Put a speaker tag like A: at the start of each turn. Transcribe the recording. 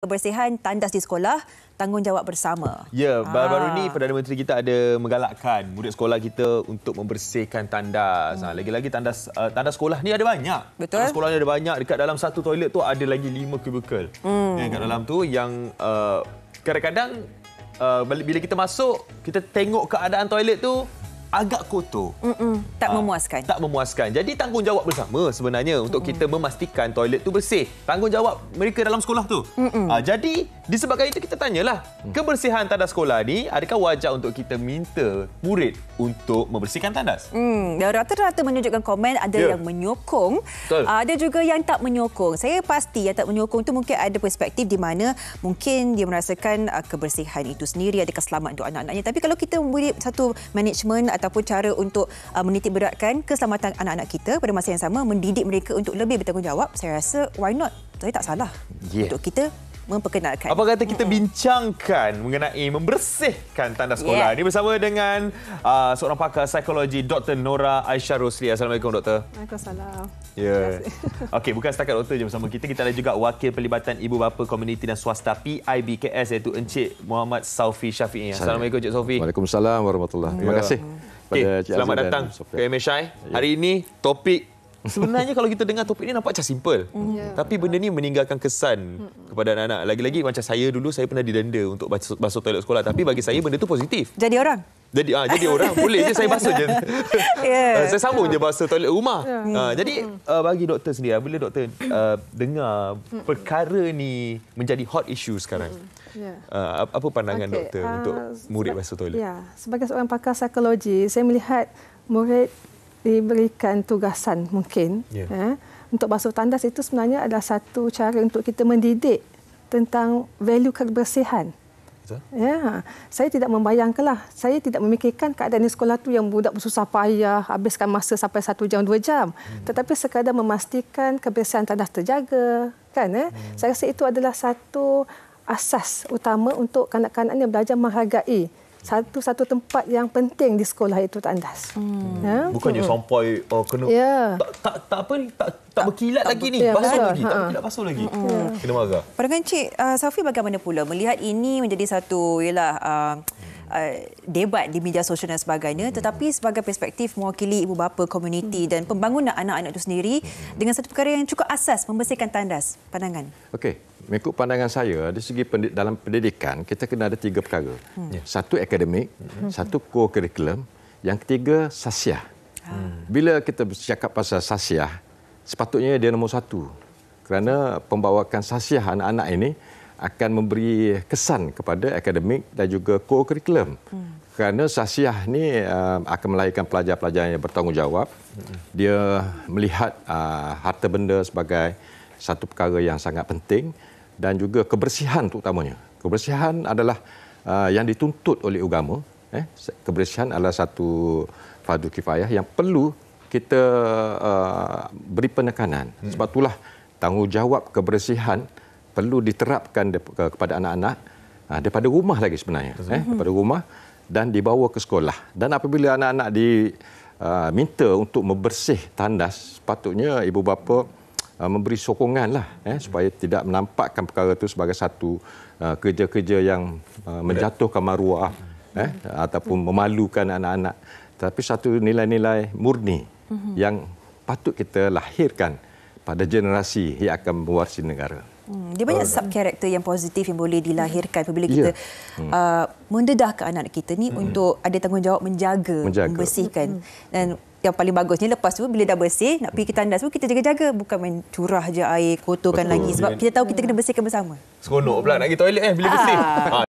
A: kebersihan tandas di sekolah tanggungjawab bersama.
B: Ya, baru-baru ni ah. Perdana Menteri kita ada menggalakkan murid sekolah kita untuk membersihkan tandas. Ah, lagi-lagi hmm. tandas uh, tandas sekolah ni ada banyak. Betul. Tandas sekolah ni ada banyak. Dekat dalam satu toilet tu ada lagi lima kubikal. Hmm. Yang kat dalam tu yang kadang-kadang uh, uh, bila kita masuk, kita tengok keadaan toilet tu agak kotor.
A: Mm-mm, tak ha,
B: memuaskan. Tak memuaskan. Jadi tanggungjawab bersama sebenarnya untuk Mm-mm. kita memastikan toilet tu bersih. Tanggungjawab mereka dalam sekolah tu. Ha, jadi disebabkan itu kita tanyalah, hmm. kebersihan tandas sekolah ni adakah wajar untuk kita minta murid untuk membersihkan tandas?
A: Mm, rata-rata menunjukkan komen ada yeah. yang menyokong, Betul. Ah, ada juga yang tak menyokong. Saya pasti yang tak menyokong tu mungkin ada perspektif di mana mungkin dia merasakan kebersihan itu sendiri ada keselamatan untuk anak-anaknya. Tapi kalau kita boleh satu management ataupun cara untuk uh, menitik beratkan keselamatan anak-anak kita pada masa yang sama mendidik mereka untuk lebih bertanggungjawab saya rasa why not saya tak salah yeah. untuk kita memperkenalkan. Apa
B: kata kita bincangkan mengenai membersihkan tanda sekolah yeah. ini bersama dengan uh, seorang pakar psikologi Dr. Nora Aisyah Rosli. Assalamualaikum Doktor.
A: Waalaikumsalam.
B: Ya. Yeah. Okey, bukan setakat doktor je bersama kita. Kita ada juga wakil pelibatan ibu bapa komuniti dan swasta PIBKS iaitu Encik Muhammad Saufi Syafiq. Assalamualaikum Encik Saufi.
C: Waalaikumsalam warahmatullahi. Terima ya. kasih. Yeah okay, Cik Selamat Azul datang
B: ke MHI. Ya. Hari ini topik Sebenarnya kalau kita dengar topik ini nampak macam simple. Mm. Yeah. Tapi benda ni meninggalkan kesan kepada anak-anak. Lagi-lagi macam saya dulu saya pernah didenda untuk basuh toilet sekolah tapi bagi saya benda tu positif. Jadi orang. Jadi ah jadi orang boleh je saya basuh je. Yeah. Ya. saya sambung je basuh toilet rumah. Yeah. Ah, hmm. jadi uh, bagi doktor sendiri ah, bila doktor uh, dengar hmm. perkara ni menjadi hot issue sekarang. Yeah. Ya. Uh, apa pandangan okay. doktor uh, untuk murid basuh toilet?
A: Yeah. Sebagai seorang pakar psikologi, saya melihat murid diberikan tugasan mungkin yeah. eh, ya, untuk basuh tandas itu sebenarnya adalah satu cara untuk kita mendidik tentang value kebersihan kata. Ya, saya tidak membayangkanlah. Saya tidak memikirkan keadaan di sekolah tu yang budak bersusah payah, habiskan masa sampai satu jam, dua jam. Hmm. Tetapi sekadar memastikan kebersihan tanah terjaga. kan? Eh? Hmm. Saya rasa itu adalah satu asas utama untuk kanak-kanak ini belajar menghargai satu-satu tempat yang penting di sekolah itu tandas. Hmm. Ya? Bukannya hmm.
B: sampai oh, kena ya. tak, tak, tak apa ni, tak, tak berkilat tak, lagi ni, ya, basuh ya. lagi, ha. tak basuh lagi. Hmm. Hmm. Kena marah.
A: Pada Cik uh, Safi bagaimana pula melihat ini menjadi satu ialah uh, Uh, debat di media sosial dan sebagainya hmm. tetapi sebagai perspektif mewakili ibu bapa komuniti dan pembangunan anak-anak itu sendiri dengan satu perkara yang cukup asas membersihkan tandas pandangan
C: okey mengikut pandangan saya dari segi pendid- dalam pendidikan kita kena ada tiga perkara. Hmm. Ya. Satu akademik, hmm. satu kurikulum, yang ketiga sasiah. Ah. Hmm. Bila kita bercakap pasal sasiah, sepatutnya dia nombor satu. Kerana pembawakan sasiah anak-anak ini akan memberi kesan kepada akademik dan juga kurikulum. Hmm. Kerana sasiah ni uh, akan melahirkan pelajar-pelajar yang bertanggungjawab. Hmm. Dia melihat uh, harta benda sebagai satu perkara yang sangat penting dan juga kebersihan terutamanya. Kebersihan adalah uh, yang dituntut oleh agama. Eh. Kebersihan adalah satu fardu kifayah yang perlu kita uh, beri penekanan. Hmm. Sebab itulah tanggungjawab kebersihan perlu diterapkan de- ke- kepada anak-anak uh, daripada rumah lagi sebenarnya. Eh, daripada rumah dan dibawa ke sekolah. Dan apabila anak-anak diminta uh, untuk membersih tandas, sepatutnya ibu bapa... Ah, memberi sokongan lah eh, hmm. supaya tidak menampakkan perkara itu sebagai satu uh, kerja-kerja yang uh, menjatuhkan maruah hmm. eh, ataupun memalukan anak-anak. Tapi satu nilai-nilai murni hmm. yang patut kita lahirkan pada generasi yang akan mewarisi negara.
A: Hmm, dia banyak sub karakter yang positif yang boleh dilahirkan apabila ya. kita yeah. hmm. uh, mendedah anak kita ni hmm. untuk ada tanggungjawab menjaga, menjaga. membersihkan hmm. dan yang paling bagusnya lepas tu bila dah bersih nak pergi ke tandas tu kita jaga-jaga bukan main curah je air kotorkan Betul. lagi sebab kita tahu kita kena bersihkan bersama.
B: Seronok pula nak pergi toilet eh bila bersih. Ah. ah.